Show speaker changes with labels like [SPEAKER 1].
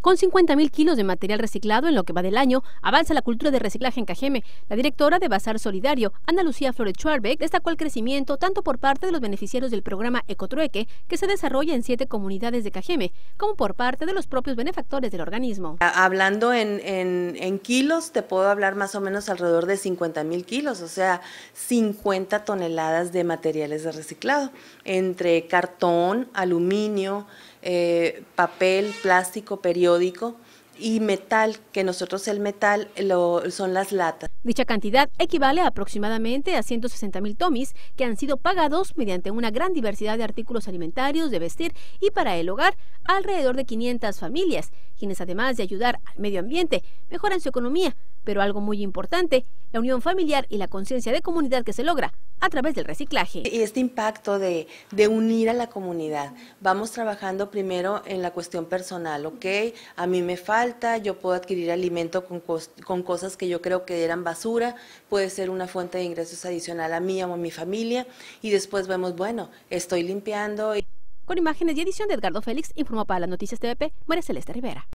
[SPEAKER 1] Con 50.000 kilos de material reciclado en lo que va del año, avanza la cultura de reciclaje en Cajeme. La directora de Bazar Solidario, Ana Lucía Flores Schwarbeck, destacó el crecimiento tanto por parte de los beneficiarios del programa Ecotrueque, que se desarrolla en siete comunidades de Cajeme, como por parte de los propios benefactores del organismo.
[SPEAKER 2] Hablando en, en kilos, te puedo hablar más o menos alrededor de 50.000 kilos, o sea, 50 toneladas de materiales de reciclado, entre cartón, aluminio, eh, papel, plástico, periódico y metal, que nosotros el metal
[SPEAKER 1] son las latas. Dicha cantidad equivale aproximadamente a 160 mil tomis que han sido pagados mediante una gran diversidad de artículos alimentarios, de vestir y para el hogar alrededor de 500 familias, quienes además de ayudar al medio ambiente, mejoran su economía pero algo muy importante, la unión familiar y la conciencia de comunidad que se logra a través del reciclaje.
[SPEAKER 2] Y este impacto de, unir a la comunidad. Vamos trabajando primero en la cuestión personal, ¿ok? A mí me falta, yo puedo adquirir alimento con, cosas que yo creo que eran basura, puede ser una fuente de ingresos adicional a mí o a mi familia,
[SPEAKER 1] y después vemos, bueno, estoy limpiando. Con imágenes y edición de Edgardo Félix, informó para las noticias TVP, María Celeste Rivera.